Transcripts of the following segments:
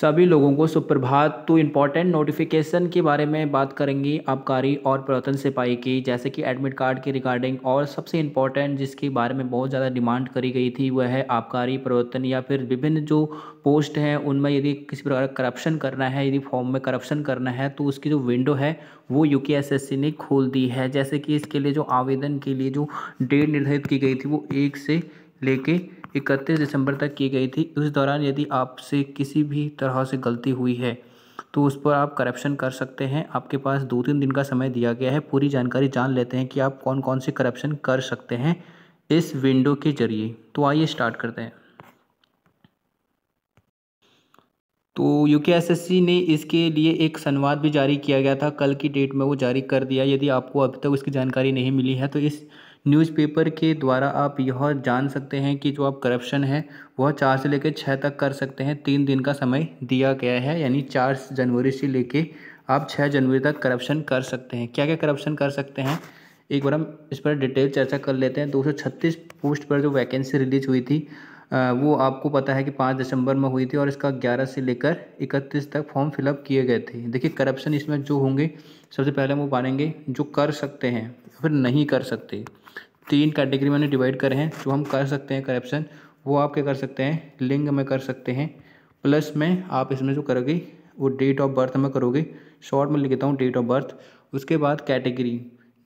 सभी लोगों को सुप्रभात तो इम्पॉर्टेंट नोटिफिकेशन के बारे में बात करेंगी आबकारी और प्रवर्तन सिपाही की जैसे कि एडमिट कार्ड की रिगार्डिंग और सबसे इम्पॉर्टेंट जिसके बारे में बहुत ज़्यादा डिमांड करी गई थी वह है आबकारी प्रवर्तन या फिर विभिन्न जो पोस्ट हैं उनमें यदि किसी प्रकार का करप्शन करना है यदि फॉर्म में करप्शन करना है तो उसकी जो विंडो है वो यू ने खोल दी है जैसे कि इसके लिए जो आवेदन के लिए जो डेट निर्धारित की गई थी वो एक से लेके इकतीस दिसंबर तक की गई थी उस दौरान यदि आपसे किसी भी तरह से गलती हुई है तो उस पर आप करप्शन कर सकते हैं आपके पास दो तीन दिन का समय दिया गया है पूरी जानकारी जान लेते हैं कि आप कौन कौन से करप्शन कर सकते हैं इस विंडो के जरिए तो आइए स्टार्ट करते हैं तो यू ने इसके लिए एक संवाद भी जारी किया गया था कल की डेट में वो जारी कर दिया यदि आपको अभी तक उसकी जानकारी नहीं मिली है तो इस न्यूज़पेपर के द्वारा आप यह जान सकते हैं कि जो आप करप्शन है वह चार से लेकर छः तक कर सकते हैं तीन दिन का समय दिया गया है यानी चार जनवरी से लेकर आप छः जनवरी तक करप्शन कर सकते हैं क्या क्या करप्शन कर सकते हैं एक बार हम इस पर डिटेल चर्चा कर लेते हैं दो सौ छत्तीस पोस्ट पर जो वैकेंसी रिलीज हुई थी वो आपको पता है कि पाँच दिसंबर में हुई थी और इसका ग्यारह से लेकर इकतीस तक फॉर्म फिलअप किए गए थे देखिए करप्शन इसमें जो होंगे सबसे पहले हम वो पानेंगे जो कर सकते हैं फिर नहीं कर सकते तीन कैटेगरी मैंने डिवाइड करे हैं जो हम कर सकते हैं करप्शन वो आप क्या कर सकते हैं लिंग में कर सकते हैं प्लस में आप इसमें जो करोगे वो डेट ऑफ बर्थ में करोगे शॉर्ट में लिख देता हूँ डेट ऑफ बर्थ उसके बाद कैटेगरी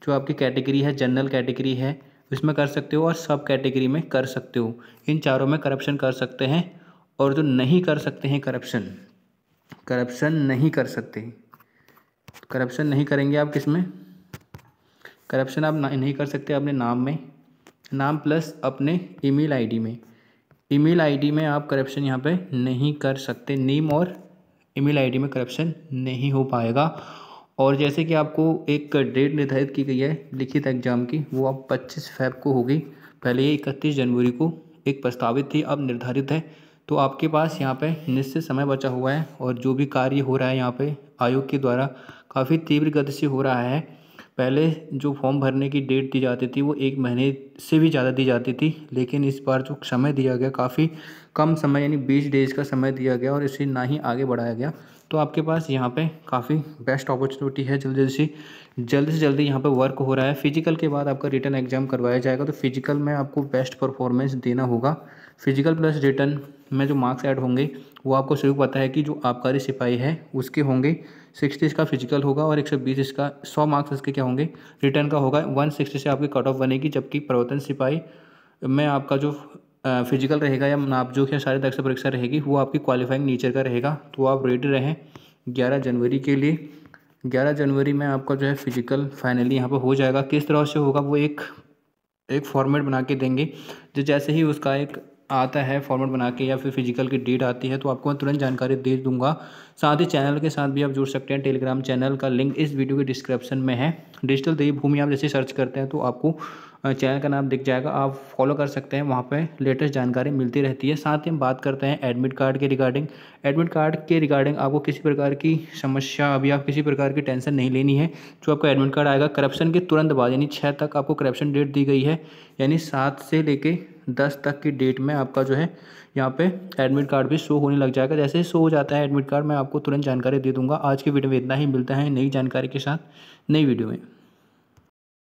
जो आपकी कैटेगरी है जनरल कैटेगरी है इसमें कर सकते हो और सब कैटेगरी में कर सकते हो इन चारों में करप्शन कर सकते हैं और जो नहीं कर सकते हैं करप्शन करप्शन नहीं कर सकते करप्शन नहीं करेंगे आप किस में करप्शन आप नहीं कर सकते अपने नाम में नाम प्लस अपने ईमेल आईडी में ईमेल आईडी में आप करप्शन यहाँ पे नहीं कर सकते नीम और ईमेल आईडी में करप्शन नहीं हो पाएगा और जैसे कि आपको एक डेट निर्धारित की गई है लिखित एग्ज़ाम की वो अब पच्चीस फेब को होगी पहले ये इकतीस जनवरी को एक प्रस्तावित थी अब निर्धारित है तो आपके पास यहाँ पे निश्चित समय बचा हुआ है और जो भी कार्य हो रहा है यहाँ पे आयोग के द्वारा काफ़ी तीव्र गति से हो रहा है पहले जो फॉर्म भरने की डेट दी जाती थी वो एक महीने से भी ज़्यादा दी जाती थी लेकिन इस बार जो समय दिया गया काफ़ी कम समय यानी बीस डेज का समय दिया गया और इसे ना ही आगे बढ़ाया गया तो आपके पास यहाँ पे काफ़ी बेस्ट अपॉर्चुनिटी है जल्दी जल्दी जल्दी से जल्दी यहाँ पे वर्क हो रहा है फिजिकल के बाद आपका रिटर्न एग्जाम करवाया जाएगा तो फिजिकल में आपको बेस्ट परफॉर्मेंस देना होगा फिजिकल प्लस रिटर्न में जो मार्क्स ऐड होंगे वो आपको सभी पता है कि जो आबकारी सिपाही है उसके होंगे सिक्सटी इसका फिजिकल होगा और एक सौ बीस इसका सौ मार्क्स इसके क्या होंगे रिटर्न का होगा वन सिक्सटी से आपकी कट ऑफ बनेगी जबकि प्रवर्तन सिपाही में आपका जो फिजिकल रहेगा या नाप जोख या सारी दक्षता परीक्षा रहेगी वो आपकी क्वालिफाइंग नेचर का रहेगा तो आप रेडी रहें ग्यारह जनवरी के लिए ग्यारह जनवरी में आपका जो है फिजिकल फाइनली यहाँ पर हो जाएगा किस तरह से होगा वो एक एक फॉर्मेट बना के देंगे जो जैसे ही उसका एक आता है फॉर्मेट बना के या फिर फिजिकल की डेट आती है तो आपको मैं तुरंत जानकारी दे दूंगा साथ ही चैनल के साथ भी आप जुड़ सकते हैं टेलीग्राम चैनल का लिंक इस वीडियो के डिस्क्रिप्शन में है डिजिटल देवभूमि आप जैसे सर्च करते हैं तो आपको चैनल का नाम दिख जाएगा आप फॉलो कर सकते हैं वहाँ पे लेटेस्ट जानकारी मिलती रहती है साथ ही हम बात करते हैं एडमिट कार्ड के रिगार्डिंग एडमिट कार्ड के रिगार्डिंग आपको किसी प्रकार की समस्या अभी आप किसी प्रकार की टेंशन नहीं लेनी है जो आपका एडमिट कार्ड आएगा करप्शन के तुरंत बाद यानी छः तक आपको करप्शन डेट दी गई है यानी सात से लेके दस तक की डेट में आपका जो है यहाँ पे एडमिट कार्ड भी शो होने लग जाएगा जैसे ही शो हो जाता है एडमिट कार्ड मैं आपको तुरंत जानकारी दे दूंगा आज की वीडियो में इतना ही मिलता है नई जानकारी के साथ नई वीडियो में